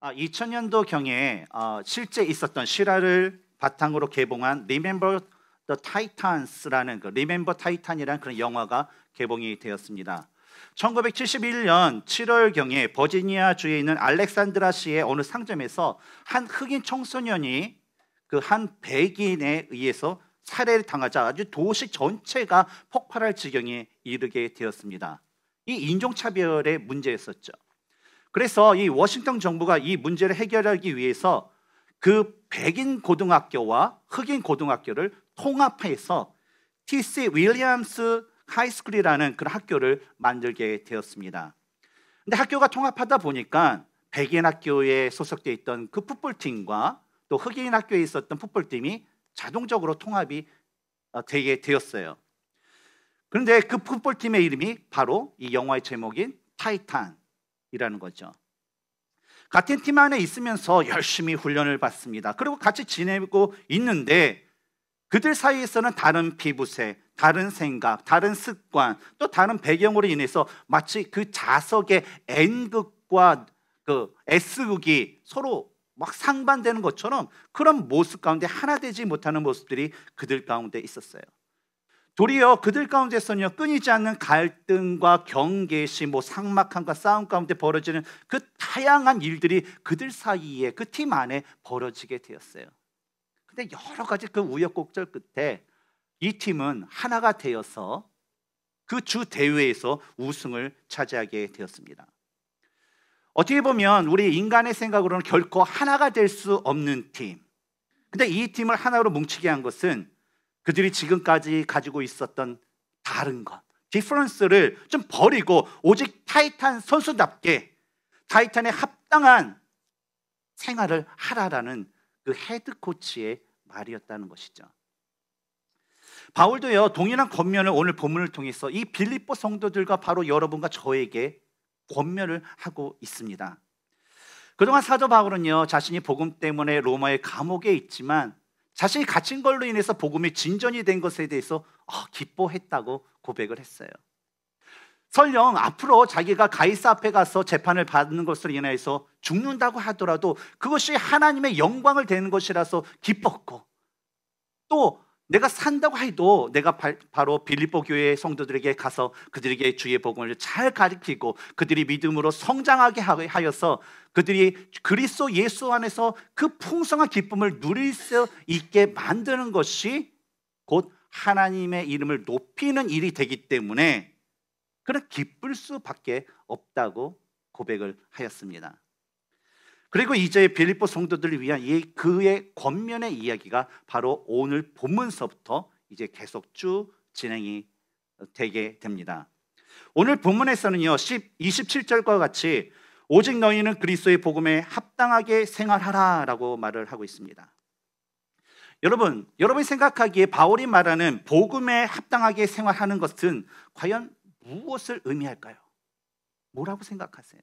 2000년도 아, 경에 어, 실제 있었던 실화를 바탕으로 개봉한 Remember the Titans라는 그 Remember Titan이라는 그런 영화가 개봉이 되었습니다. 1971년 7월 경에 버지니아 주에 있는 알렉산드라 시의 어느 상점에서 한 흑인 청소년이 그 한 백인에 의해서 살해를 당하자 아주 도시 전체가 폭발할 지경에 이르게 되었습니다. 이 인종차별의 문제였었죠. 그래서 이 워싱턴 정부가 이 문제를 해결하기 위해서 그 백인 고등학교와 흑인 고등학교를 통합해서 TC 윌리엄스 하이스쿨이라는 그런 학교를 만들게 되었습니다. 근데 학교가 통합하다 보니까 백인 학교에 소속돼 있던 그 풋볼팀과 또 흑인 학교에 있었던 풋볼팀이 자동적으로 통합이 어, 되게 되었어요. 그런데 그 풋볼팀의 이름이 바로 이 영화의 제목인 타이탄 이라는 거죠. 같은 팀 안에 있으면서 열심히 훈련을 받습니다. 그리고 같이 지내고 있는데 그들 사이에서는 다른 피부색, 다른 생각, 다른 습관, 또 다른 배경으로 인해서 마치 그 자석의 N극과 그 S극이 서로 막 상반되는 것처럼 그런 모습 가운데 하나 되지 못하는 모습들이 그들 가운데 있었어요. 도리어 그들 가운데서는요 끊이지 않는 갈등과 경계심, 뭐 상막함과 싸움 가운데 벌어지는 그 다양한 일들이 그들 사이에 그 팀 안에 벌어지게 되었어요. 근데 여러 가지 그 우여곡절 끝에 이 팀은 하나가 되어서 그 주 대회에서 우승을 차지하게 되었습니다. 어떻게 보면 우리 인간의 생각으로는 결코 하나가 될 수 없는 팀. 근데 이 팀을 하나로 뭉치게 한 것은 그들이 지금까지 가지고 있었던 다른 것, 디퍼런스를 좀 버리고 오직 타이탄 선수답게 타이탄에 합당한 생활을 하라라는 그 헤드 코치의 말이었다는 것이죠. 바울도요 동일한 권면을 오늘 본문을 통해서 이 빌립보 성도들과 바로 여러분과 저에게 권면을 하고 있습니다. 그동안 사도 바울은요 자신이 복음 때문에 로마의 감옥에 있지만 자신이 갇힌 걸로 인해서 복음이 진전이 된 것에 대해서 아, 기뻐했다고 고백을 했어요. 설령 앞으로 자기가 가이사 앞에 가서 재판을 받는 것으로 인해서 죽는다고 하더라도 그것이 하나님의 영광을 되는 것이라서 기뻤고 또 내가 산다고 해도 내가 바로 빌리보 교회 성도들에게 가서 그들에게 주의 복음을 잘 가르치고 그들이 믿음으로 성장하게 하여서 그들이 그리스도 예수 안에서 그 풍성한 기쁨을 누릴 수 있게 만드는 것이 곧 하나님의 이름을 높이는 일이 되기 때문에 그런 기쁠 수밖에 없다고 고백을 하였습니다. 그리고 이제 빌립보 성도들을 위한 이 그의 권면의 이야기가 바로 오늘 본문서부터 이제 계속 쭉 진행이 되게 됩니다. 오늘 본문에서는요. 10, 27절과 같이 오직 너희는 그리스도의 복음에 합당하게 생활하라라고 말을 하고 있습니다. 여러분, 여러분이 생각하기에 바울이 말하는 복음에 합당하게 생활하는 것은 과연 무엇을 의미할까요? 뭐라고 생각하세요?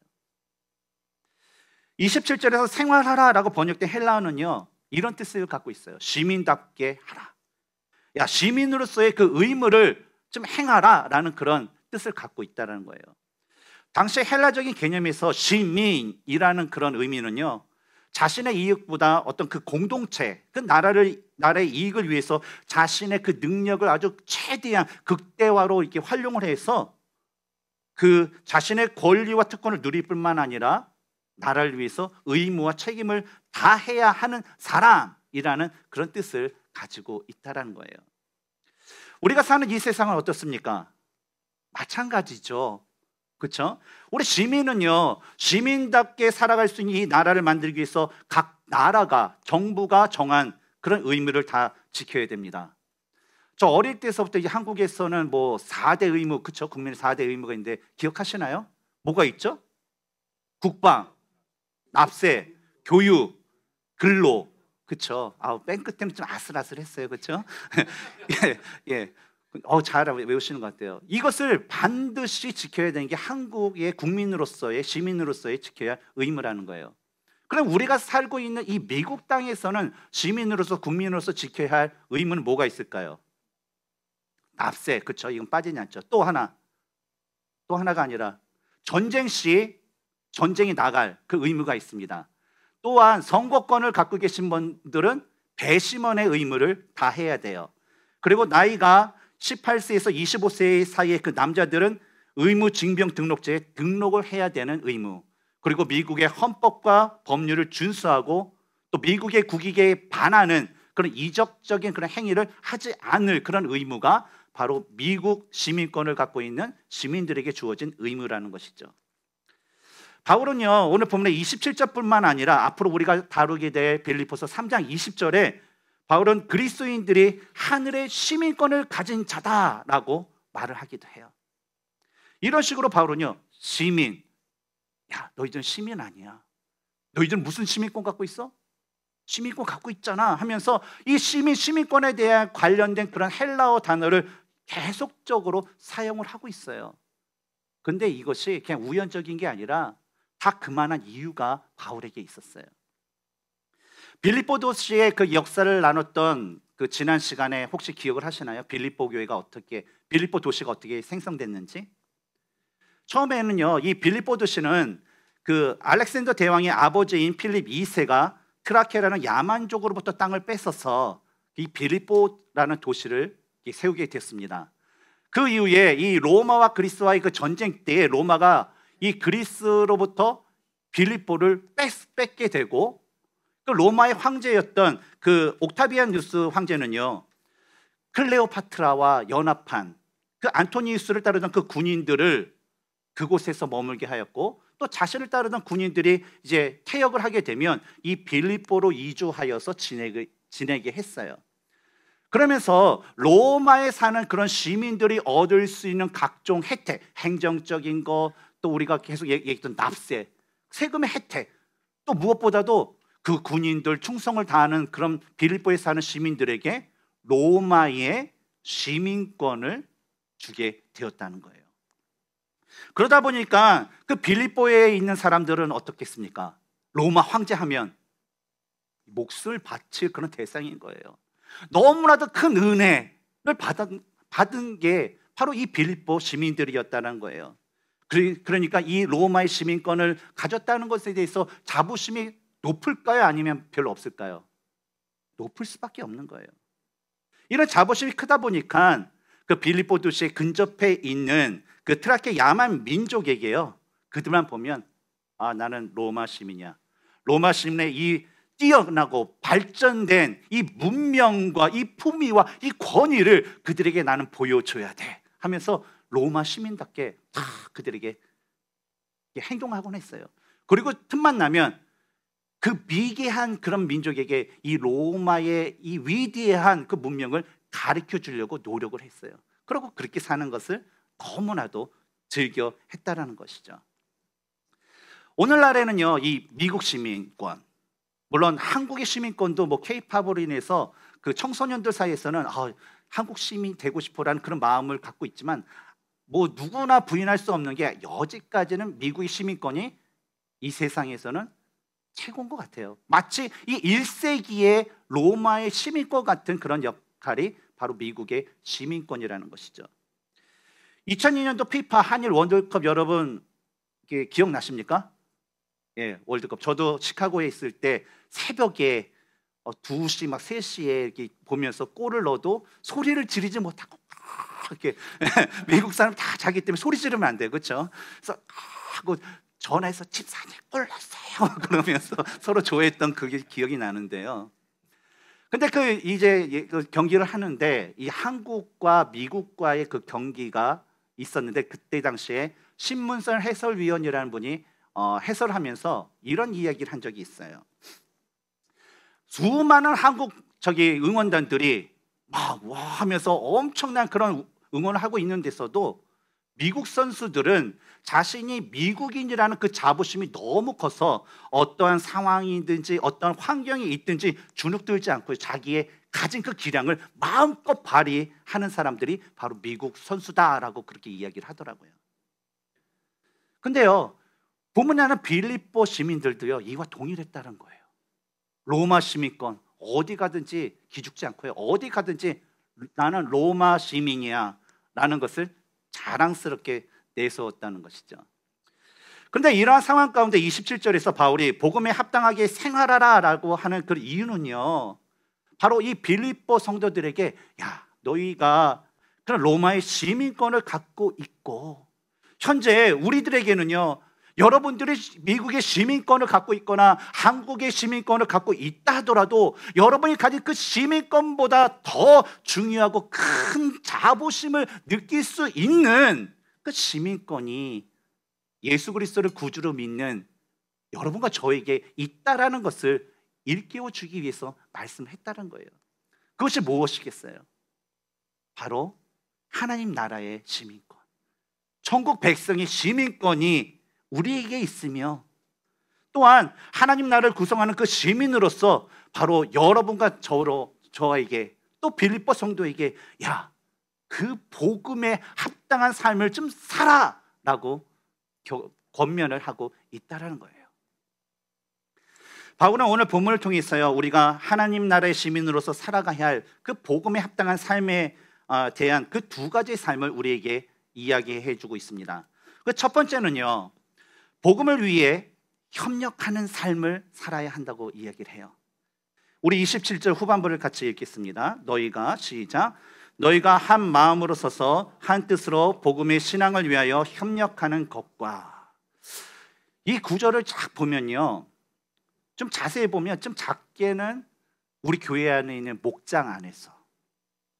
27절에서 생활하라라고 번역된 헬라어는요. 이런 뜻을 갖고 있어요. 시민답게 하라. 야, 시민으로서의 그 의무를 좀 행하라라는 그런 뜻을 갖고 있다는 거예요. 당시 헬라적인 개념에서 시민이라는 그런 의미는요. 자신의 이익보다 어떤 그 공동체, 그 나라를 나라의 이익을 위해서 자신의 그 능력을 아주 최대한 극대화로 이렇게 활용을 해서 그 자신의 권리와 특권을 누릴 뿐만 아니라 나라를 위해서 의무와 책임을 다해야 하는 사람이라는 그런 뜻을 가지고 있다라는 거예요. 우리가 사는 이 세상은 어떻습니까? 마찬가지죠. 그렇죠? 우리 시민은요. 시민답게 살아갈 수 있는 이 나라를 만들기 위해서 각 나라가 정부가 정한 그런 의무를 다 지켜야 됩니다. 저 어릴 때서부터 이제 한국에서는 뭐 4대 의무, 그렇죠? 국민의 4대 의무가 있는데 기억하시나요? 뭐가 있죠? 국방, 납세, 교육, 근로, 그쵸? 아뺑 끝에는 좀 아슬아슬했어요, 그쵸? 예, 예. 어, 잘 외우시는 것 같아요. 이것을 반드시 지켜야 되는 게 한국의 국민으로서의 시민으로서의 지켜야 의무라는 거예요. 그럼 우리가 살고 있는 이 미국 땅에서는 시민으로서 국민으로서 지켜야 할 의무는 뭐가 있을까요? 납세, 그쵸? 이건 빠지지 않죠. 또 하나, 또 하나가 아니라 전쟁 시 전쟁에 나갈 그 의무가 있습니다. 또한 선거권을 갖고 계신 분들은 배심원의 의무를 다 해야 돼요. 그리고 나이가 18세에서 25세 사이의 그 남자들은 의무 징병 등록제에 등록을 해야 되는 의무. 그리고 미국의 헌법과 법률을 준수하고 또 미국의 국익에 반하는 그런 이적적인 그런 행위를 하지 않을 그런 의무가 바로 미국 시민권을 갖고 있는 시민들에게 주어진 의무라는 것이죠. 바울은요, 오늘 본문의 27절뿐만 아니라 앞으로 우리가 다루게 될 빌리포서 3장 20절에 바울은 그리스도인들이 하늘의 시민권을 가진 자다라고 말을 하기도 해요. 이런 식으로 바울은요, 시민. 야, 너희들은 시민 아니야. 너희들은 무슨 시민권 갖고 있어? 시민권 갖고 있잖아 하면서 이 시민, 시민권에 대한 관련된 그런 헬라어 단어를 계속적으로 사용을 하고 있어요. 근데 이것이 그냥 우연적인 게 아니라 다 그만한 이유가 바울에게 있었어요. 빌립보도시의 그 역사를 나눴던 그 지난 시간에 혹시 기억을 하시나요? 빌립보 교회가 어떻게 빌립보 도시가 어떻게 생성됐는지? 처음에는요. 이 빌립보 도시는 그 알렉산더 대왕의 아버지인 필립 2세가 트라케라는 야만족으로부터 땅을 뺏어서 이 빌립보라는 도시를 세우게 됐습니다. 그 이후에 이 로마와 그리스와의 그 전쟁 때 로마가 이 그리스로부터 빌립보를 뺏, 게 되고 그 로마의 황제였던 그옥타비아뉴스 황제는요 클레오파트라와 연합한 그 안토니우스를 따르던 그 군인들을 그곳에서 머물게 하였고 또 자신을 따르던 군인들이 이제 퇴역을 하게 되면 이 빌립보로 이주하여서 지내게, 지내게 했어요. 그러면서 로마에 사는 그런 시민들이 얻을 수 있는 각종 혜택, 행정적인 것, 또 우리가 계속 얘기했던 납세, 세금의 혜택, 또 무엇보다도 그 군인들 충성을 다하는 그런 빌보에 사는 시민들에게 로마의 시민권을 주게 되었다는 거예요. 그러다 보니까 그 빌립보에 있는 사람들은 어떻겠습니까? 로마 황제 하면 몫을 바칠 그런 대상인 거예요. 너무나도 큰 은혜를 받은, 받은 게 바로 이 빌립보 시민들이었다는 거예요. 그러니까 이 로마의 시민권을 가졌다는 것에 대해서 자부심이 높을까요? 아니면 별로 없을까요? 높을 수밖에 없는 거예요. 이런 자부심이 크다 보니까 그 빌리포 도시에 근접해 있는 그 트라케 야만 민족에게요. 그들만 보면 아 나는 로마 시민이야. 로마 시민의 이 뛰어나고 발전된 이 문명과 이 품위와 이 권위를 그들에게 나는 보여줘야 돼 하면서 로마 시민답게 다 그들에게 행동하곤 했어요. 그리고 틈만 나면 그 미개한 그런 민족에게 이 로마의 이 위대한 그 문명을 가르쳐 주려고 노력을 했어요. 그리고 그렇게 사는 것을 너무나도 즐겨 했다라는 것이죠. 오늘날에는요, 이 미국 시민권, 물론 한국의 시민권도 뭐 케이팝으로 인해서 그 청소년들 사이에서는 아, 한국 시민 되고 싶어라는 그런 마음을 갖고 있지만 뭐 누구나 부인할 수 없는 게 여지까지는 미국의 시민권이 이 세상에서는 최고인 것 같아요. 마치 이 1세기의 로마의 시민권 같은 그런 역할이 바로 미국의 시민권이라는 것이죠. 2002년도 피파 한일 월드컵 여러분 기억나십니까? 예, 월드컵. 저도 시카고에 있을 때 새벽에 2시 어, 막 3시에 보면서 골을 넣어도 소리를 지르지 못하고 이렇게 미국 사람 다 자기 때문에 소리 지르면 안 돼요, 그렇죠? 그래서 하고 전화해서 집사님 골랐어요 그러면서 서로 조회했던 그게 기억이 나는데요. 근데 그 이제 예, 그 경기를 하는데 이 한국과 미국과의 그 경기가 있었는데 그때 당시에 신문선 해설위원이라는 분이 어, 해설하면서 이런 이야기를 한 적이 있어요. 수많은 한국 저기 응원단들이 막와 하면서 엄청난 그런 응원을 하고 있는 데서도 미국 선수들은 자신이 미국인이라는 그 자부심이 너무 커서 어떠한 상황이든지 어떠한 환경이 있든지 주눅들지 않고 자기의 가진 그 기량을 마음껏 발휘하는 사람들이 바로 미국 선수다라고 그렇게 이야기를 하더라고요. 근데요, 부문하는 빌립보 시민들도요 이와 동일했다는 거예요. 로마 시민권, 어디 가든지 기죽지 않고요. 어디 가든지 나는 로마 시민이야. 라는 것을 자랑스럽게 내세웠다는 것이죠. 그런데 이러한 상황 가운데 27절에서 바울이 복음에 합당하게 생활하라 라고 하는 그 이유는요. 바로 이 빌립보 성도들에게 야, 너희가 그런 로마의 시민권을 갖고 있고 현재 우리들에게는요. 여러분들이 미국의 시민권을 갖고 있거나 한국의 시민권을 갖고 있다 하더라도 여러분이 가진 그 시민권보다 더 중요하고 큰 자부심을 느낄 수 있는 그 시민권이 예수 그리스도를 구주로 믿는 여러분과 저에게 있다라는 것을 일깨워 주기 위해서 말씀했다는 거예요. 그것이 무엇이겠어요? 바로 하나님 나라의 시민권. 천국 백성의 시민권이 우리에게 있으며 또한 하나님 나라를 구성하는 그 시민으로서 바로 여러분과 저로 저에게 또 빌립보 성도에게 야 그 복음에 합당한 삶을 좀 살아라고 권면을 하고 있다라는 거예요. 바울은 오늘 본문을 통해서요 우리가 하나님 나라의 시민으로서 살아가야 할 그 복음에 합당한 삶에 어, 대한 그 두 가지 삶을 우리에게 이야기해 주고 있습니다. 그 첫 번째는요 복음을 위해 협력하는 삶을 살아야 한다고 이야기를 해요. 우리 27절 후반부를 같이 읽겠습니다. 너희가 시작 너희가 한 마음으로 서서 한 뜻으로 복음의 신앙을 위하여 협력하는 것과 이 구절을 쫙 보면요. 좀 자세히 보면 좀 작게는 우리 교회 안에 있는 목장 안에서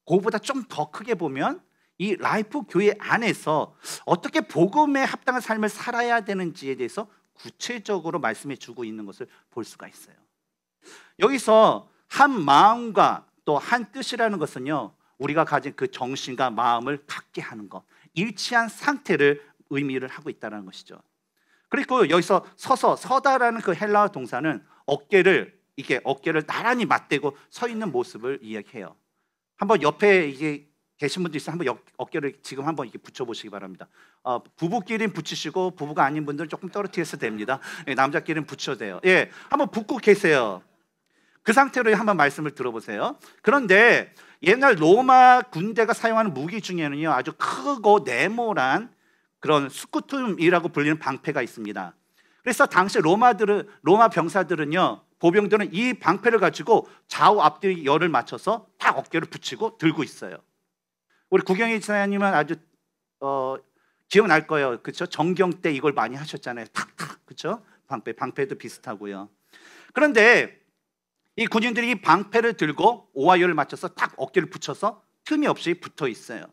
그보다 좀 더 크게 보면 이 라이프 교회 안에서 어떻게 복음에 합당한 삶을 살아야 되는지에 대해서 구체적으로 말씀해 주고 있는 것을 볼 수가 있어요. 여기서 한 마음과 또 한 뜻이라는 것은요. 우리가 가진 그 정신과 마음을 갖게 하는 것. 일치한 상태를 의미를 하고 있다는 것이죠. 그리고 여기서 서서 서다라는 그 헬라어 동사는 어깨를 이게 어깨를 나란히 맞대고 서 있는 모습을 이야기해요. 한번 옆에 이게 계신 분도있어면 한번 어깨를 지금 한번 이렇게 붙여보시기 바랍니다. 어, 부부끼리는 붙이시고 부부가 아닌 분들 은 조금 떨어뜨려서 됩니다. 예, 남자끼리는 붙여도 돼요. 예, 한번 붙고 계세요. 그 상태로 한번 말씀을 들어보세요. 그런데 옛날 로마 군대가 사용하는 무기 중에는요 아주 크고 네모란 그런 스쿠툼이라고 불리는 방패가 있습니다. 그래서 당시 로마들은 로마 병사들은요 보병들은 이 방패를 가지고 좌우 앞뒤 열을 맞춰서 딱 어깨를 붙이고 들고 있어요. 우리 구경희 지사님은 아주 어, 기억날 거예요. 그렇죠? 정경 때 이걸 많이 하셨잖아요. 탁탁. 그렇죠? 방패. 방패도 비슷하고요. 그런데 이 군인들이 이 방패를 들고 오하열을 맞춰서 딱 어깨를 붙여서 틈이 없이 붙어 있어요.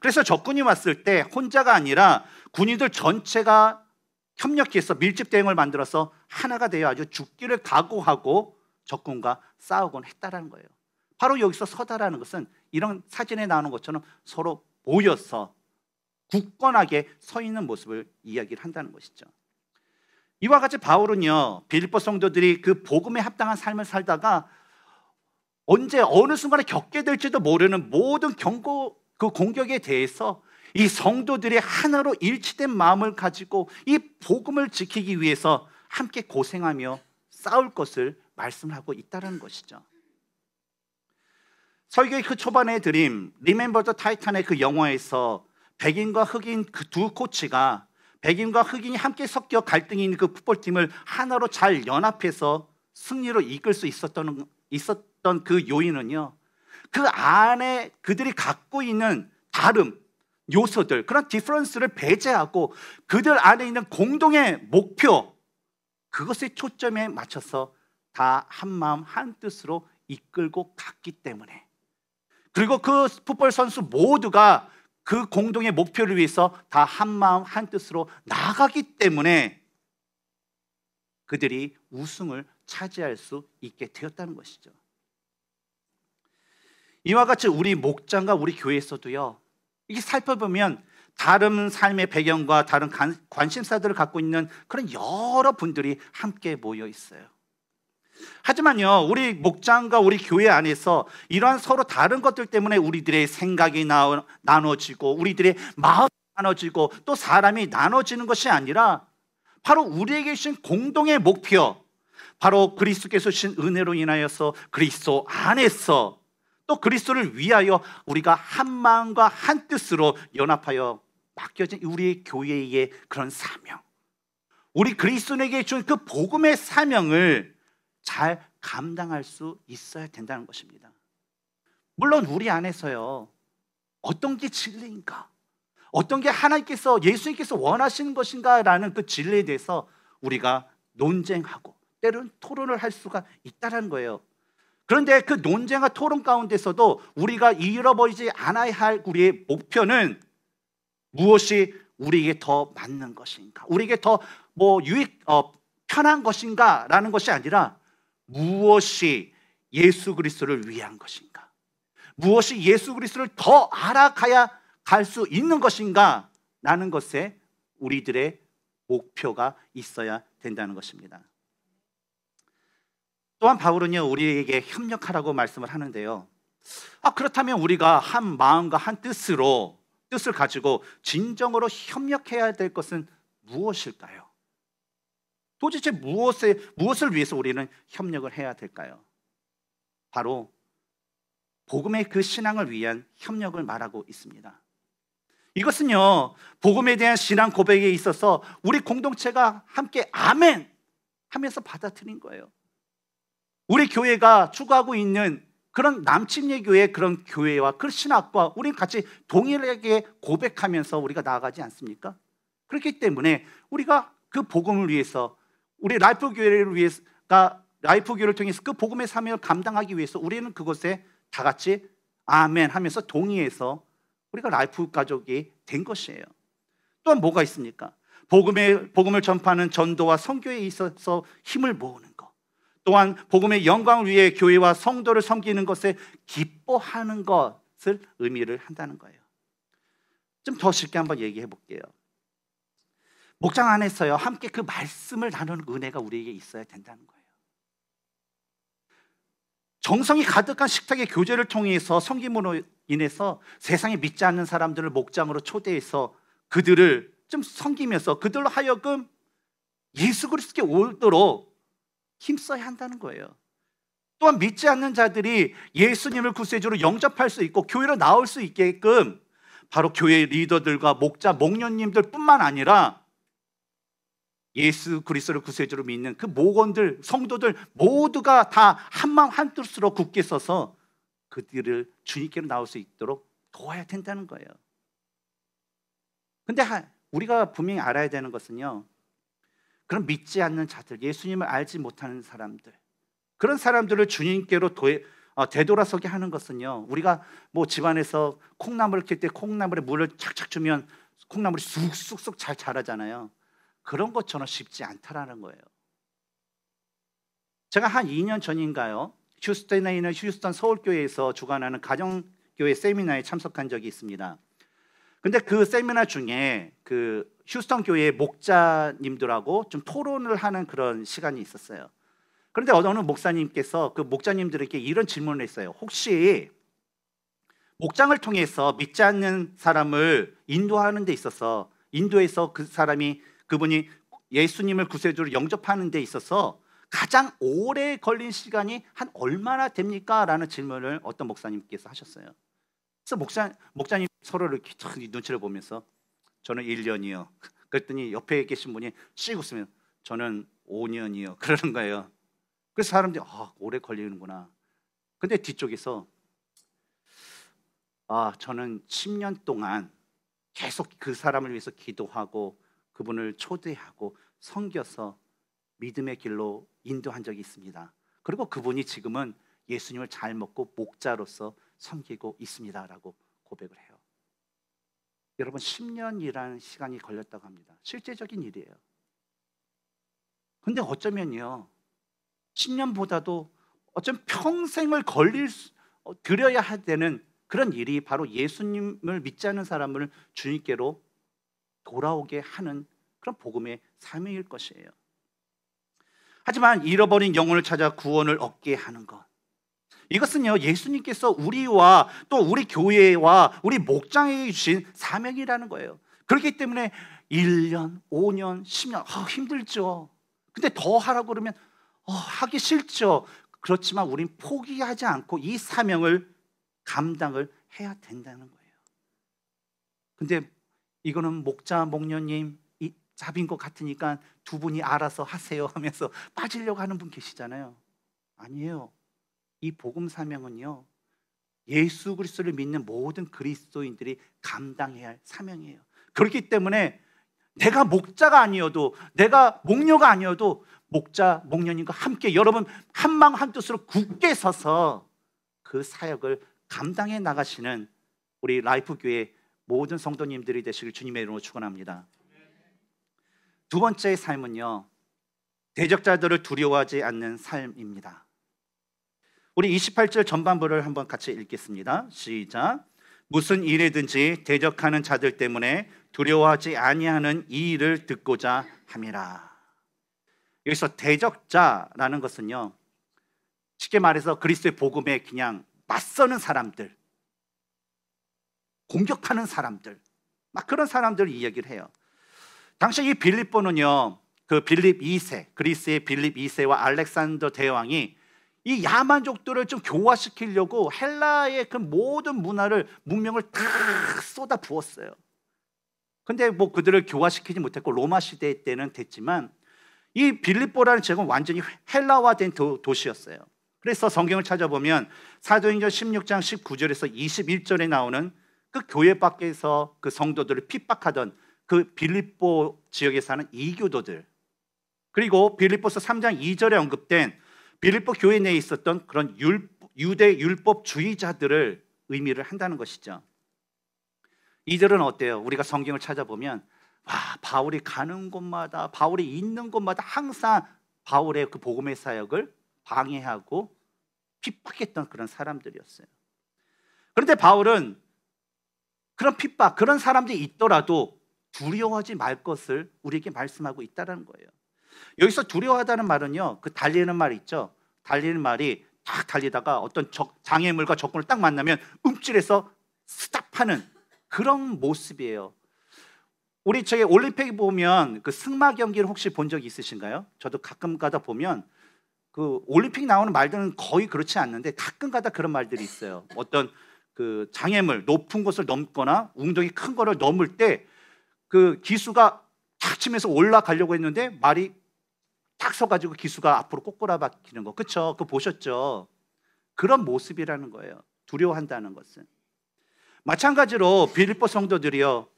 그래서 적군이 왔을 때 혼자가 아니라 군인들 전체가 협력해서 밀집 대응을 만들어서 하나가 되어 아주 죽기를 각오하고 적군과 싸우곤 했다라는 거예요. 바로 여기서 서다라는 것은 이런 사진에 나오는 것처럼 서로 모여서 굳건하게 서 있는 모습을 이야기를 한다는 것이죠. 이와 같이 바울은요 빌립보 성도들이 그 복음에 합당한 삶을 살다가 언제 어느 순간에 겪게 될지도 모르는 모든 경고 그 공격에 대해서 이 성도들이 하나로 일치된 마음을 가지고 이 복음을 지키기 위해서 함께 고생하며 싸울 것을 말씀하고 있다는 것이죠. 설교의 그 초반에 드림 리멤버 더 타이탄의 그 영화에서 백인과 흑인 그 두 코치가 백인과 흑인이 함께 섞여 갈등이 있는 그 풋볼팀을 하나로 잘 연합해서 승리로 이끌 수 있었던, 있었던 그 요인은요. 그 안에 그들이 갖고 있는 다름, 요소들, 그런 디퍼런스를 배제하고 그들 안에 있는 공동의 목표, 그것의 초점에 맞춰서 다 한마음 한뜻으로 이끌고 갔기 때문에 그리고 그 풋볼 선수 모두가 그 공동의 목표를 위해서 다 한 마음 한 뜻으로 나가기 때문에 그들이 우승을 차지할 수 있게 되었다는 것이죠. 이와 같이 우리 목장과 우리 교회에서도요. 이게 살펴보면 다른 삶의 배경과 다른 관심사들을 갖고 있는 그런 여러 분들이 함께 모여 있어요. 하지만요, 우리 목장과 우리 교회 안에서 이러한 서로 다른 것들 때문에 우리들의 생각이 나, 눠지고 우리들의 마음이 나눠지고, 또 사람이 나눠지는 것이 아니라, 바로 우리에게 주신 공동의 목표, 바로 그리스도께서 주신 은혜로 인하여서 그리스도 안에서 또 그리스도를 위하여 우리가 한 마음과 한 뜻으로 연합하여 맡겨진 우리 교회의 그런 사명, 우리 그리스도에게 준그 복음의 사명을 잘 감당할 수 있어야 된다는 것입니다. 물론 우리 안에서요. 어떤 게 진리인가? 어떤 게 하나님께서 예수님께서 원하시는 것인가라는 그 진리에 대해서 우리가 논쟁하고 때로 토론을 할 수가 있다라는 거예요. 그런데 그 논쟁과 토론 가운데서도 우리가 잃어버리지 않아야 할 우리의 목표는 무엇이 우리에게 더 맞는 것인가, 우리에게 더 뭐 유익 어, 편한 것인가라는 것이 아니라 무엇이 예수 그리스도를 위한 것인가? 무엇이 예수 그리스도를 더 알아가야 갈 수 있는 것인가? 라는 것에 우리들의 목표가 있어야 된다는 것입니다. 또한 바울은요 우리에게 협력하라고 말씀을 하는데요. 아 그렇다면 우리가 한 마음과 한 뜻으로 뜻을 가지고 진정으로 협력해야 될 것은 무엇일까요? 도대체 무엇에, 무엇을 위해서 우리는 협력을 해야 될까요? 바로 복음의 그 신앙을 위한 협력을 말하고 있습니다. 이것은요, 복음에 대한 신앙 고백에 있어서 우리 공동체가 함께 아멘 하면서 받아들인 거예요. 우리 교회가 추구하고 있는 그런 남침례 교회 그런 교회와 그 신학과 우리 같이 동일하게 고백하면서 우리가 나아가지 않습니까? 그렇기 때문에 우리가 그 복음을 위해서 우리 라이프 교회를 위해서가 라이프 교회를 통해서 그 복음의 사명을 감당하기 위해서 우리는 그것에 다 같이 아멘 하면서 동의해서 우리가 라이프 가족이 된 것이에요. 또한 뭐가 있습니까? 복음의 복음을 전파하는 전도와 선교에 있어서 힘을 모으는 것. 또한 복음의 영광을 위해 교회와 성도를 섬기는 것에 기뻐하는 것을 의미를 한다는 거예요. 좀 더 쉽게 한번 얘기해 볼게요. 목장 안에서요 함께 그 말씀을 나누는 그 은혜가 우리에게 있어야 된다는 거예요. 정성이 가득한 식탁의 교제를 통해서 성김으로 인해서 세상에 믿지 않는 사람들을 목장으로 초대해서 그들을 좀 섬기면서 그들로 하여금 예수 그리스도께 오도록 힘써야 한다는 거예요. 또한 믿지 않는 자들이 예수님을 구세주로 영접할 수 있고 교회로 나올 수 있게끔 바로 교회 리더들과 목자, 목녀님들뿐만 아니라 예수 그리스도를 구세주로 믿는 그 모건들 성도들 모두가 다 한마음 한뜻으로 굳게 서서 그들을 주님께로 나올 수 있도록 도와야 된다는 거예요. 근데 우리가 분명히 알아야 되는 것은요. 그런 믿지 않는 자들, 예수님을 알지 못하는 사람들, 그런 사람들을 주님께로 도해, 어, 되돌아서게 하는 것은요. 우리가 뭐 집안에서 콩나물을 캘때 콩나물에 물을 착착 주면 콩나물이 쑥쑥쑥 잘 자라잖아요. 그런 것처럼 쉽지 않다라는 거예요. 제가 한 2년 전인가요? 휴스턴에 있는 휴스턴 서울교회에서 주관하는 가정교회 세미나에 참석한 적이 있습니다. 근데 그 세미나 중에 그 휴스턴 교회 목자님들하고 좀 토론을 하는 그런 시간이 있었어요. 그런데 어느 목사님께서 그 목자님들에게 이런 질문을 했어요. 혹시 목장을 통해서 믿지 않는 사람을 인도하는 데 있어서 인도에서 그 사람이 그분이 예수님을 구세주로 영접하는 데 있어서 가장 오래 걸린 시간이 한 얼마나 됩니까? 라는 질문을 어떤 목사님께서 하셨어요. 그래서 목사, 목사님 서로를 눈치를 보면서 저는 1년이요. 그랬더니 옆에 계신 분이 씩 웃으면 저는 5년이요. 그러는 거예요. 그래서 사람들이 아, 오래 걸리는구나. 근데 뒤쪽에서 아, 저는 10년 동안 계속 그 사람을 위해서 기도하고 그분을 초대하고 섬겨서 믿음의 길로 인도한 적이 있습니다. 그리고 그분이 지금은 예수님을 잘 먹고 목자로서 섬기고 있습니다라고 고백을 해요. 여러분 10년이라는 시간이 걸렸다고 합니다. 실제적인 일이에요. 근데 어쩌면요. 10년보다도 어쩜 평생을 걸릴 수, 어, 드려야 되는 그런 일이 바로 예수님을 믿지 않는 사람을 주님께로 돌아오게 하는 그런 복음의 사명일 것이에요. 하지만 잃어버린 영혼을 찾아 구원을 얻게 하는 것. 이것은요, 예수님께서 우리와 또 우리 교회와 우리 목장에게 주신 사명이라는 거예요. 그렇기 때문에 1년, 5년, 10년, 아, 힘들죠. 근데 더 하라고 그러면 어, 하기 싫죠. 그렇지만 우린 포기하지 않고 이 사명을 감당을 해야 된다는 거예요. 근데 이거는 목자 목녀님 잡인 것 같으니까 두 분이 알아서 하세요 하면서 빠지려고 하는 분 계시잖아요. 아니에요. 이 복음 사명은요. 예수 그리스도를 믿는 모든 그리스도인들이 감당해야 할 사명이에요. 그렇기 때문에 내가 목자가 아니어도 내가 목녀가 아니어도 목자 목녀님과 함께 여러분 한망 한뜻으로 굳게 서서 그 사역을 감당해 나가시는 우리 라이프 교회 모든 성도님들이 되시길 주님의 이름으로 축원합니다. 두 번째 삶은요. 대적자들을 두려워하지 않는 삶입니다. 우리 28절 전반부를 한번 같이 읽겠습니다. 시작. 무슨 일이든지 대적하는 자들 때문에 두려워하지 아니하는 이 일을 듣고자 함이라. 여기서 대적자라는 것은요. 쉽게 말해서 그리스도의 복음에 그냥 맞서는 사람들, 공격하는 사람들 막 그런 사람들 이야기를 해요. 당시 이 빌립보는요 그 빌립 2세 그리스의 빌립 2세와 알렉산더 대왕이 이 야만족들을 좀 교화시키려고 헬라의 그 모든 문화를 문명을 다 쏟아 부었어요. 근데 뭐 그들을 교화시키지 못했고 로마 시대 때는 됐지만 이 빌립보라는 지역은 완전히 헬라화된 도, 시였어요 그래서 성경을 찾아보면 사도행전 16장 19절에서 21절에 나오는 그 교회 밖에서 그 성도들을 핍박하던 그 빌립보 지역에 사는 이교도들 그리고 빌립보서 3장 2절에 언급된 빌립보 교회 내에 있었던 그런 유대 율법주의자들을 의미를 한다는 것이죠. 2절은 어때요? 우리가 성경을 찾아보면 와, 바울이 가는 곳마다 바울이 있는 곳마다 항상 바울의 그 복음의 사역을 방해하고 핍박했던 그런 사람들이었어요. 그런데 바울은 그런 핍박, 그런 사람들이 있더라도 두려워하지 말 것을 우리에게 말씀하고 있다는 거예요. 여기서 두려워하다는 말은요, 그 달리는 말 있죠. 달리는 말이 딱 달리다가 어떤 적, 장애물과 적군을 딱 만나면 움찔해서 스탑하는 그런 모습이에요. 우리 저기 올림픽 보면 그 승마 경기를 혹시 본 적 있으신가요? 저도 가끔 가다 보면 그 올림픽 나오는 말들은 거의 그렇지 않는데 가끔 가다 그런 말들이 있어요. 어떤 그 장애물 높은 곳을 넘거나 웅덩이 큰 거를 넘을 때 그 기수가 탁 치면서 올라가려고 했는데 말이 탁 서가지고 기수가 앞으로 꼬꾸라 박히는 거 그쵸? 그 보셨죠? 그런 모습이라는 거예요 두려워한다는 것은 마찬가지로 빌립보 성도들이요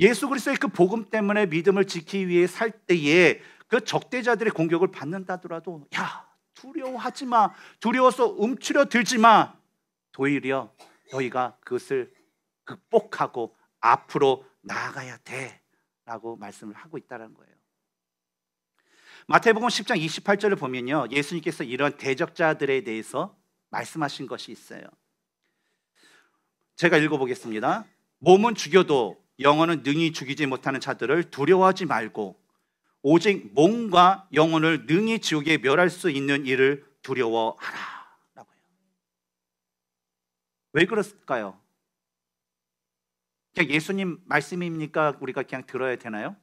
예수 그리스도의 그 복음 때문에 믿음을 지키기 위해 살 때에 그 적대자들의 공격을 받는다더라도 야 두려워하지 마 두려워서 움츠려 들지 마도일이어 너희가 그것을 극복하고 앞으로 나아가야 돼. 라고 말씀을 하고 있다는 거예요. 마태복음 10장 28절을 보면요. 예수님께서 이런 대적자들에 대해서 말씀하신 것이 있어요. 제가 읽어보겠습니다. 몸은 죽여도 영혼은 능히 죽이지 못하는 자들을 두려워하지 말고 오직 몸과 영혼을 능히 지옥에 멸할 수 있는 일을 두려워하라. 왜 그랬을까요? 그냥 예수님 말씀입니까? 우리가 그냥 들어야 되나요?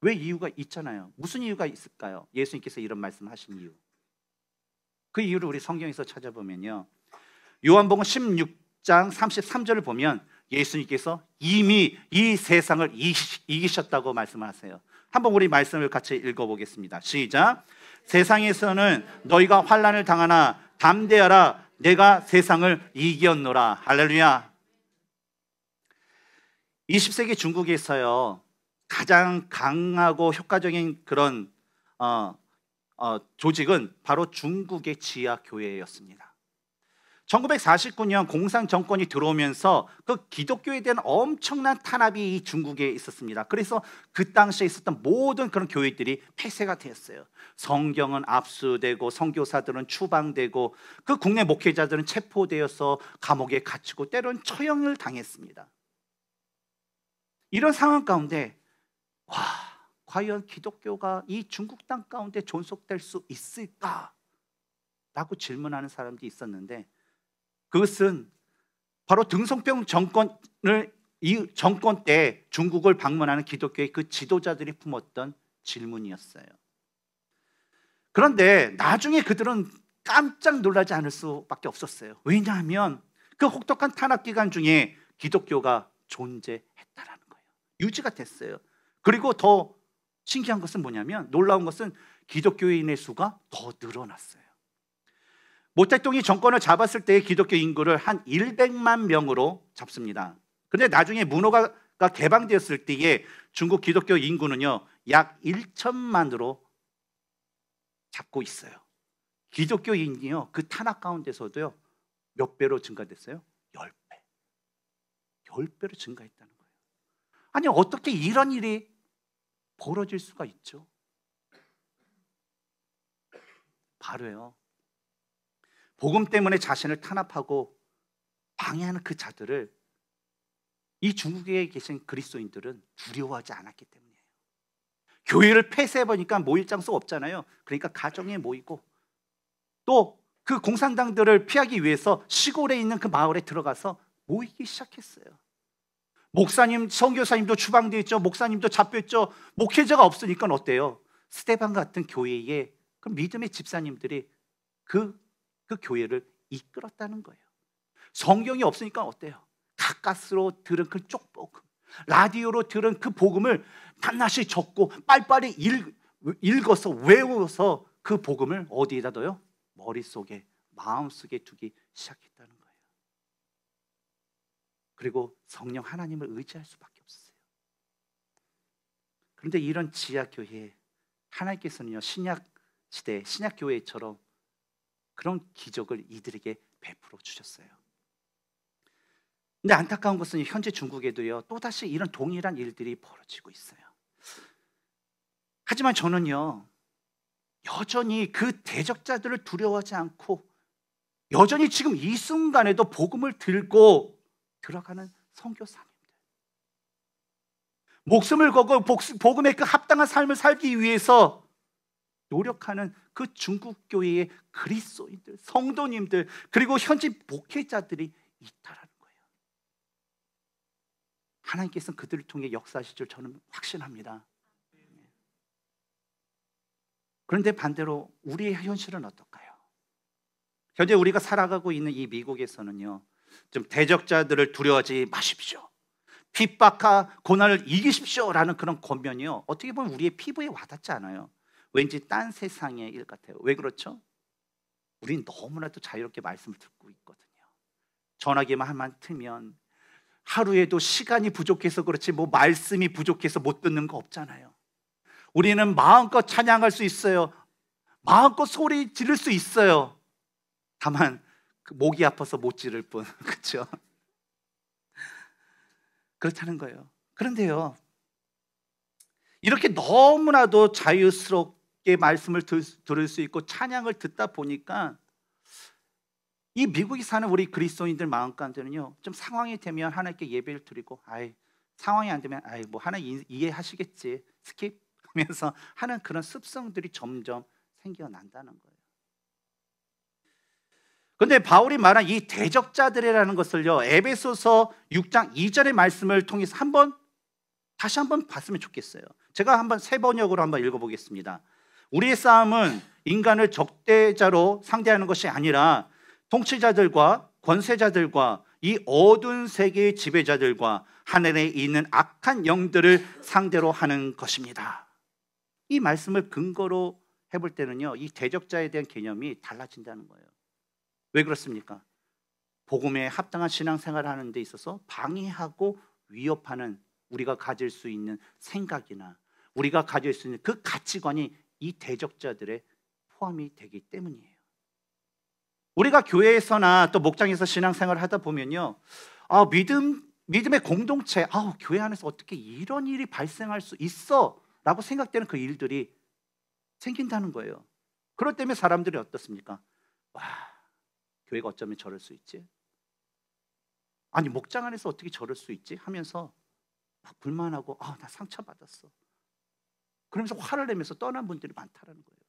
왜 이유가 있잖아요. 무슨 이유가 있을까요? 예수님께서 이런 말씀하신 이유. 그 이유를 우리 성경에서 찾아보면요. 요한복음 16장 33절을 보면 예수님께서 이미 이 세상을 이기셨다고 말씀하세요. 한번 우리 말씀을 같이 읽어보겠습니다. 시작. 세상에서는 너희가 환란을 당하나 담대하라 내가 세상을 이겼노라. 할렐루야. 20세기 중국에서요. 가장 강하고 효과적인 그런 어, 어, 조직은 바로 중국의 지하 교회였습니다. 1949년 공산 정권이 들어오면서 그 기독교에 대한 엄청난 탄압이 중국에 있었습니다. 그래서 그 당시에 있었던 모든 그런 교회들이 폐쇄가 되었어요. 성경은 압수되고 선교사들은 추방되고 그 국내 목회자들은 체포되어서 감옥에 갇히고 때론 처형을 당했습니다. 이런 상황 가운데 와 과연 기독교가 이 중국 땅 가운데 존속될 수 있을까? 라고 질문하는 사람들이 있었는데 그것은 바로 등성평 정권을 이 정권 때 중국을 방문하는 기독교의 그 지도자들이 품었던 질문이었어요. 그런데 나중에 그들은 깜짝 놀라지 않을 수밖에 없었어요. 왜냐하면 그 혹독한 탄압 기간 중에 기독교가 존재했다라는 거예요. 유지가 됐어요. 그리고 더 신기한 것은 뭐냐면 놀라운 것은 기독교인의 수가 더 늘어났어요. 모택동이 정권을 잡았을 때의 기독교 인구를 한 100만 명으로 잡습니다. 그런데 나중에 문호가 개방되었을 때에 중국 기독교 인구는요 약 1천만으로 잡고 있어요. 기독교인이요 그 탄압 가운데서도요 몇 배로 증가됐어요? 10배. 10배로 증가했다는 거예요. 아니 어떻게 이런 일이 벌어질 수가 있죠? 바로요. 복음 때문에 자신을 탄압하고 방해하는 그 자들을 이 중국에 계신 그리스도인들은 두려워하지 않았기 때문이에요. 교회를 폐쇄해 보니까 모일 장소 없잖아요. 그러니까 가정에 모이고 또 그 공산당들을 피하기 위해서 시골에 있는 그 마을에 들어가서 모이기 시작했어요. 목사님, 선교사님도 추방돼 있죠. 목사님도 잡혔죠. 목회자가 없으니까 어때요? 스테반 같은 교회에 그 믿음의 집사님들이 그그 교회를 이끌었다는 거예요. 성경이 없으니까 어때요? 가까스로 들은 그 쪽복, 라디오로 들은 그 복음을 단낱이 적고 빨빨이 읽, 읽어서 외워서 그 복음을 어디에다 둬요? 머릿속에, 마음속에 두기 시작했다는 거예요. 그리고 성령 하나님을 의지할 수밖에 없었어요. 그런데 이런 지하 교회 하나님께서는요 신약 시대 신약 교회처럼 그런 기적을 이들에게 베풀어 주셨어요. 근데 안타까운 것은 현재 중국에도요 또다시 이런 동일한 일들이 벌어지고 있어요. 하지만 저는요 여전히 그 대적자들을 두려워하지 않고 여전히 지금 이 순간에도 복음을 들고 들어가는 선교사입니다. 목숨을 걸고 복음에 그 합당한 삶을 살기 위해서 노력하는 그 중국 교회의 그리스도인들, 성도님들, 그리고 현지 목회자들이 있다라는 거예요. 하나님께서 그들을 통해 역사하실 줄 저는 확신합니다. 그런데 반대로 우리의 현실은 어떨까요? 현재 우리가 살아가고 있는 이 미국에서는요, 좀 대적자들을 두려워하지 마십시오. 핍박과 고난을 이기십시오라는 그런 권면이요, 어떻게 보면 우리의 피부에 와닿지 않아요. 왠지 딴 세상의 일 같아요. 왜 그렇죠? 우린 너무나도 자유롭게 말씀을 듣고 있거든요. 전화기만 한만 틀면 하루에도 시간이 부족해서 그렇지 뭐 말씀이 부족해서 못 듣는 거 없잖아요. 우리는 마음껏 찬양할 수 있어요. 마음껏 소리 지를 수 있어요. 다만 그 목이 아파서 못 지를 뿐. 그렇죠? 그렇다는 거예요. 그런데요. 이렇게 너무나도 자유스럽 깊게 말씀을 들을 수 있고 찬양을 듣다 보니까 이 미국에 사는 우리 그리스도인들 마음 가운데는요 좀 상황이 되면 하나님께 예배를 드리고 아이 상황이 안 되면 아이 뭐 하나 이, 해하시겠지 스킵 하면서 하는 그런 습성들이 점점 생겨난다는 거예요. 근데 바울이 말한 이 대적자들이라는 것을요 에베소서 6장 2절의 말씀을 통해서 한번 다시 한번 봤으면 좋겠어요. 제가 한번 세 번역으로 한번 읽어보겠습니다. 우리의 싸움은 인간을 적대자로 상대하는 것이 아니라 통치자들과 권세자들과 이 어두운 세계의 지배자들과 하늘에 있는 악한 영들을 상대로 하는 것입니다. 이 말씀을 근거로 해볼 때는요, 이 대적자에 대한 개념이 달라진다는 거예요. 왜 그렇습니까? 복음에 합당한 신앙생활을 하는 데 있어서 방해하고 위협하는 우리가 가질 수 있는 생각이나 우리가 가질 수 있는 그 가치관이 이 대적자들의 포함이 되기 때문이에요. 우리가 교회에서나 또 목장에서 신앙생활을 하다 보면요. 아, 믿음 믿음의 공동체. 아, 교회 안에서 어떻게 이런 일이 발생할 수 있어라고 생각되는 그 일들이 생긴다는 거예요. 그럴 때문 사람들이 어떻습니까? 와, 교회가 어쩌면 저럴 수 있지? 아니 목장 안에서 어떻게 저럴 수 있지? 하면서 막 불만하고 아나 상처 받았어. 그러면서 화를 내면서 떠난 분들이 많다라는 거예요.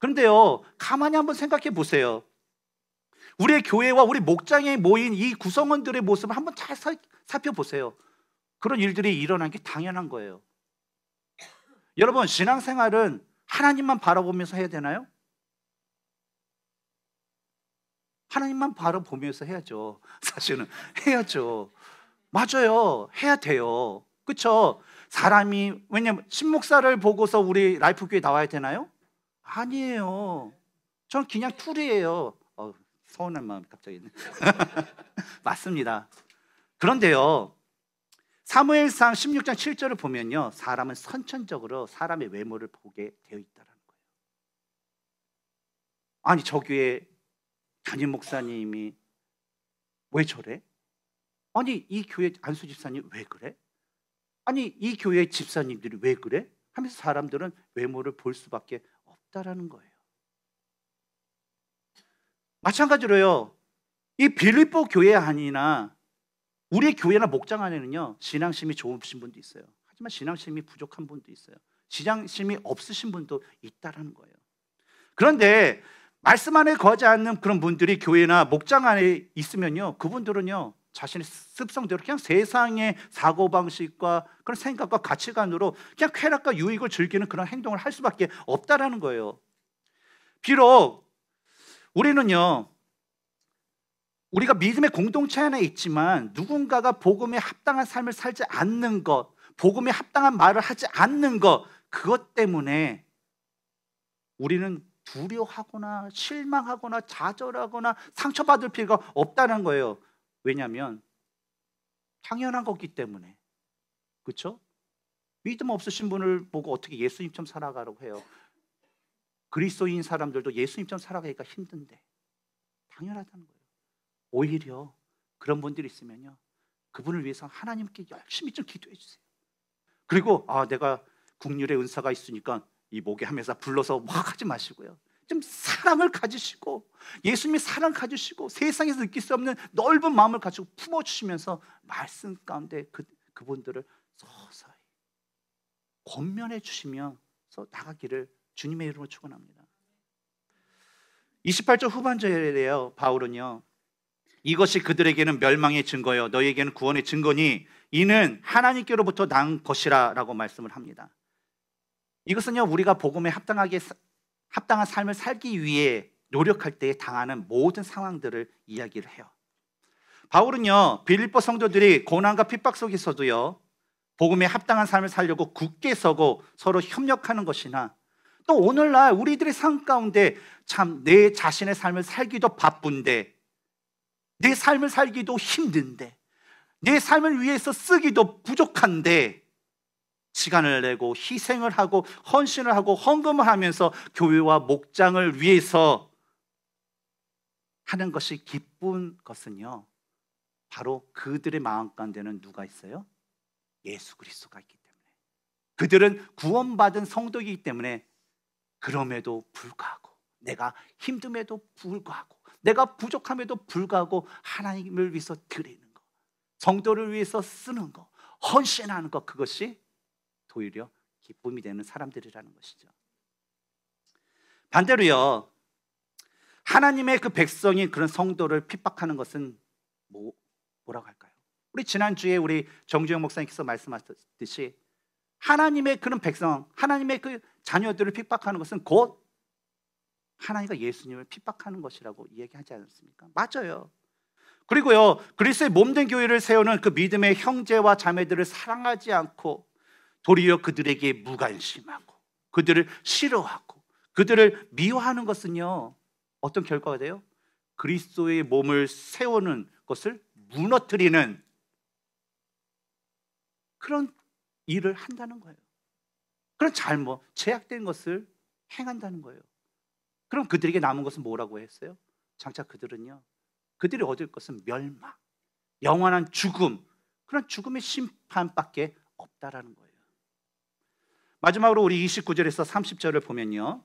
그런데요, 가만히 한번 생각해 보세요. 우리의 교회와 우리 목장에 모인 이 구성원들의 모습을 한번 잘 살펴보세요. 그런 일들이 일어난 게 당연한 거예요. 여러분, 신앙생활은 하나님만 바라보면서 해야 되나요? 하나님만 바라보면서 해야죠. 사실은 해야죠. 맞아요. 해야 돼요. 그렇죠? 사람이 왜냐면 신목사를 보고서 우리 라이프 교회 나와야 되나요? 아니에요. 저는 그냥 툴이에요. 어, 서운한 마음 갑자기 맞습니다. 그런데요. 사무엘상 16장 7절을 보면요. 사람은 선천적으로 사람의 외모를 보게 되어 있다라는 거예요. 아니, 저기에 담임 목사님이 왜 저래? 아니, 이 교회 안수 집사님 왜 그래? 아니 이 교회 집사님들이 왜 그래? 하면서 사람들은 외모를 볼 수밖에 없다라는 거예요. 마찬가지로요. 이 빌립보 교회 안이나 우리 교회나 목장 안에는요. 신앙심이 좋으신 분도 있어요. 하지만 신앙심이 부족한 분도 있어요. 신앙심이 없으신 분도 있다라는 거예요. 그런데 말씀 안에 거하지 않는 그런 분들이 교회나 목장 안에 있으면요. 그분들은요. 자신의 습성대로 그냥 세상의 사고방식과 그런 생각과 가치관으로 그냥 쾌락과 유익을 즐기는 그런 행동을 할 수밖에 없다라는 거예요. 비록 우리는요, 우리가 믿음의 공동체 안에 있지만 누군가가 복음에 합당한 삶을 살지 않는 것, 복음에 합당한 말을 하지 않는 것, 그것 때문에 우리는 두려워하거나 실망하거나 좌절하거나 상처받을 필요가 없다는 거예요. 왜냐하면 당연한 거기 때문에 그렇죠? 믿음 없으신 분을 보고 어떻게 예수님처럼 살아가라고 해요? 그리스도인 사람들도 예수님처럼 살아가기가 힘든데 당연하다는 거예요. 오히려 그런 분들이 있으면요 그분을 위해서 하나님께 열심히 좀 기도해 주세요. 그리고 아 내가 국률의 은사가 있으니까 이 목에 하면서 불러서 막 하지 마시고요. 좀 사랑을 가지시고 예수님이 사랑 가지시고 세상에서 느낄 수 없는 넓은 마음을 가지고 품어주시면서 말씀 가운데 그, 그분들을 서서히 권면해 주시면서 나가기를 주님의 이름으로 축원합니다. 28절 후반절에요. 바울은요. 이것이 그들에게는 멸망의 증거요 너희에게는 구원의 증거니 이는 하나님께로부터 난 것이라라고 말씀을 합니다. 이것은요 우리가 복음에 합당하게 합당한 삶을 살기 위해 노력할 때에 당하는 모든 상황들을 이야기를 해요. 바울은요 빌립보 성도들이 고난과 핍박 속에서도요 복음에 합당한 삶을 살려고 굳게 서고 서로 협력하는 것이나 또 오늘날 우리들의 삶 가운데 참 내 자신의 삶을 살기도 바쁜데 내 삶을 살기도 힘든데 내 삶을 위해서 쓰기도 부족한데 시간을 내고 희생을 하고 헌신을 하고 헌금을 하면서 교회와 목장을 위해서 하는 것이 기쁜 것은요. 바로 그들의 마음 가운데는 누가 있어요? 예수 그리스도가 있기 때문에. 그들은 구원받은 성도이기 때문에 그럼에도 불구하고 내가 힘듦에도 불구하고 내가 부족함에도 불구하고 하나님을 위해서 드리는 것, 성도를 위해서 쓰는 것, 헌신하는 것 그것이 도리어 기쁨이 되는 사람들이라는 것이죠. 반대로요. 하나님의 그 백성이 그런 성도를 핍박하는 것은 뭐, 뭐라고 할까요? 우리 지난주에 우리 정주영 목사님께서 말씀하셨듯이 하나님의 그런 백성, 하나님의 그 자녀들을 핍박하는 것은 곧 하나님과 예수님을 핍박하는 것이라고 이야기하지 않습니까? 맞아요. 그리고요, 그리스의 몸 된 교회를 세우는 그 믿음의 형제와 자매들을 사랑하지 않고 도리어 그들에게 무관심하고 그들을 싫어하고 그들을 미워하는 것은요 어떤 결과가 돼요? 그리스도의 몸을 세우는 것을 무너뜨리는 그런 일을 한다는 거예요. 그런 잘못, 제약된 것을 행한다는 거예요. 그럼 그들에게 남은 것은 뭐라고 했어요? 장차 그들은요, 그들이 얻을 것은 멸망, 영원한 죽음, 그런 죽음의 심판밖에 없다라는 거예요. 마지막으로 우리 29절에서 30절을 보면요.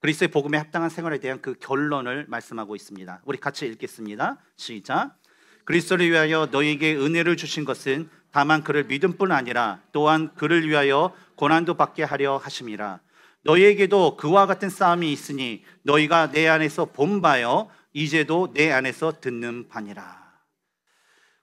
그리스의 복음에 합당한 생활에 대한 그 결론을 말씀하고 있습니다. 우리 같이 읽겠습니다. 시작. 그리스도를 위하여 너희에게 은혜를 주신 것은 다만 그를 믿음뿐 아니라 또한 그를 위하여 고난도 받게 하려 하심이라. 너희에게도 그와 같은 싸움이 있으니 너희가 내 안에서 본바여 이제도 내 안에서 듣는 바니라.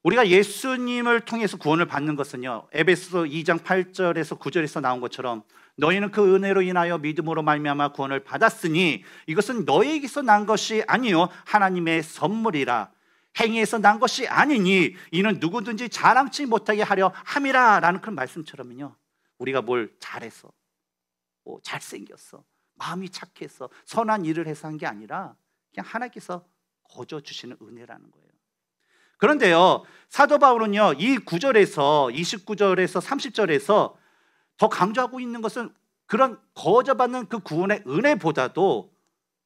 우리가 예수님을 통해서 구원을 받는 것은요. 에베소서 2장 8절에서 9절에서 나온 것처럼 너희는 그 은혜로 인하여 믿음으로 말미암아 구원을 받았으니 이것은 너희에게서 난 것이 아니요 하나님의 선물이라 행위에서 난 것이 아니니 이는 누구든지 자랑치 못하게 하려 함이라라는 그런 말씀처럼요. 우리가 뭘 잘해서 뭐 잘생겼어. 마음이 착해서 선한 일을 해서 한 게 아니라 그냥 하나님께서 거저 주시는 은혜라는 거예요. 그런데요, 사도 바울은요, 이구절에서 29절에서 30절에서 더 강조하고 있는 것은 그런 거저받는 그 구원의 은혜보다도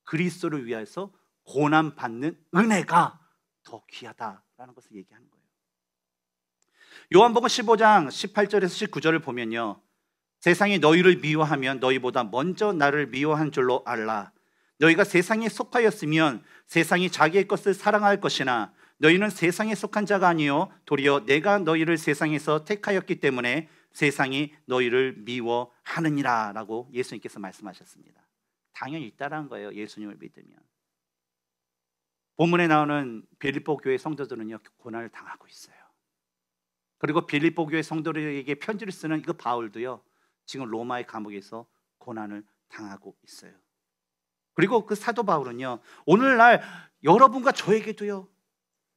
그리스도를 위해서 고난 받는 은혜가 더 귀하다라는 것을 얘기하는 거예요. 요한복음 15장 18절에서 19절을 보면요. 세상이 너희를 미워하면 너희보다 먼저 나를 미워한 줄로 알라. 너희가 세상에 속하였으면 세상이 자기의 것을 사랑할 것이나 너희는 세상에 속한 자가 아니요 도리어 내가 너희를 세상에서 택하였기 때문에 세상이 너희를 미워하느니라라고 예수님께서 말씀하셨습니다. 당연히 있다라는 거예요. 예수님을 믿으면. 본문에 나오는 빌립보 교회 성도들은요 고난을 당하고 있어요. 그리고 빌립보 교회 성도들에게 편지를 쓰는 이거 그 바울도요 지금 로마의 감옥에서 고난을 당하고 있어요. 그리고 그 사도 바울은요 오늘날 여러분과 저에게도요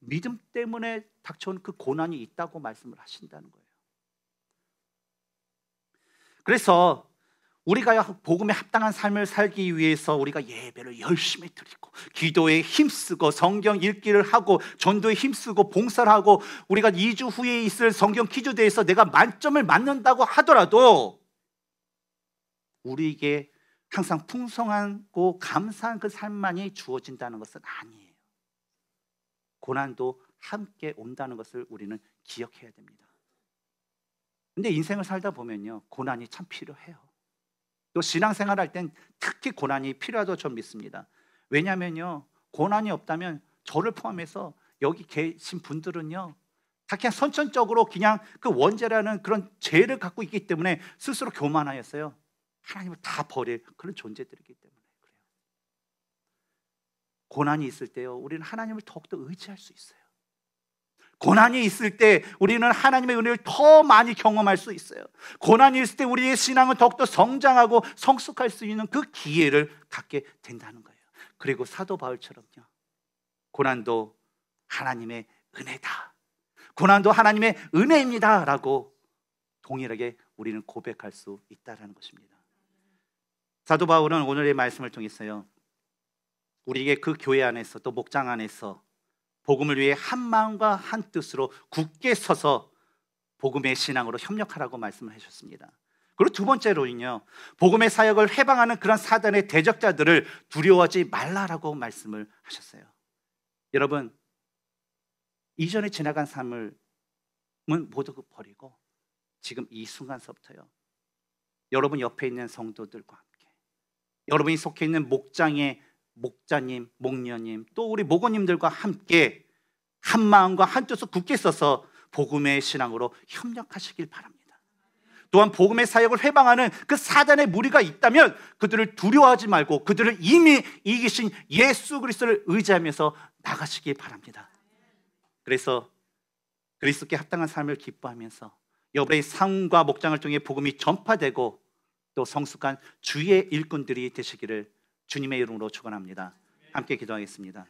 믿음 때문에 닥쳐온 그 고난이 있다고 말씀을 하신다는 거예요. 그래서 우리가 복음에 합당한 삶을 살기 위해서 우리가 예배를 열심히 드리고 기도에 힘쓰고 성경 읽기를 하고 전도에 힘쓰고 봉사를 하고 우리가 2주 후에 있을 성경 퀴즈대에서 내가 만점을 맞는다고 하더라도 우리에게 항상 풍성하고 감사한 그 삶만이 주어진다는 것은 아니에요. 고난도 함께 온다는 것을 우리는 기억해야 됩니다. 근데 인생을 살다 보면요. 고난이 참 필요해요. 또 신앙생활 할땐 특히 고난이 필요하다고 전 믿습니다. 왜냐면요. 고난이 없다면 저를 포함해서 여기 계신 분들은요. 다 그냥 선천적으로 그냥 그 원죄라는 그런 죄를 갖고 있기 때문에 스스로 교만하였어요. 하나님을 다 버릴 그런 존재들이기 때문에. 고난이 있을 때요, 우리는 하나님을 더욱더 의지할 수 있어요. 고난이 있을 때 우리는 하나님의 은혜를 더 많이 경험할 수 있어요. 고난이 있을 때 우리의 신앙은 더욱더 성장하고 성숙할 수 있는 그 기회를 갖게 된다는 거예요. 그리고 사도 바울처럼요. 고난도 하나님의 은혜다. 고난도 하나님의 은혜입니다. 라고 동일하게 우리는 고백할 수있다는 것입니다. 사도 바울은 오늘의 말씀을 통해서요. 우리에게 그 교회 안에서 또 목장 안에서 복음을 위해 한 마음과 한 뜻으로 굳게 서서 복음의 신앙으로 협력하라고 말씀을 하셨습니다 그리고 두 번째로는요, 복음의 사역을 해방하는 그런 사단의 대적자들을 두려워하지 말라라고 말씀을 하셨어요. 여러분, 이전에 지나간 삶을 모두 그 버리고 지금 이 순간서부터요, 여러분 옆에 있는 성도들과 함께, 여러분이 속해 있는 목장의 목자님, 목녀님, 또 우리 목원님들과 함께 한 마음과 한뜻으 굳게 서서 복음의 신앙으로 협력하시길 바랍니다. 또한 복음의 사역을 회방하는 그 사단의 무리가 있다면 그들을 두려워하지 말고 그들을 이미 이기신 예수 그리스도를 의지하면서 나가시길 바랍니다. 그래서 그리스도께 합당한 삶을 기뻐하면서 여배의 삶과 목장을 통해 복음이 전파되고 또 성숙한 주의 일꾼들이 되시기를 주님의 이름으로 축원합니다. 함께 기도하겠습니다.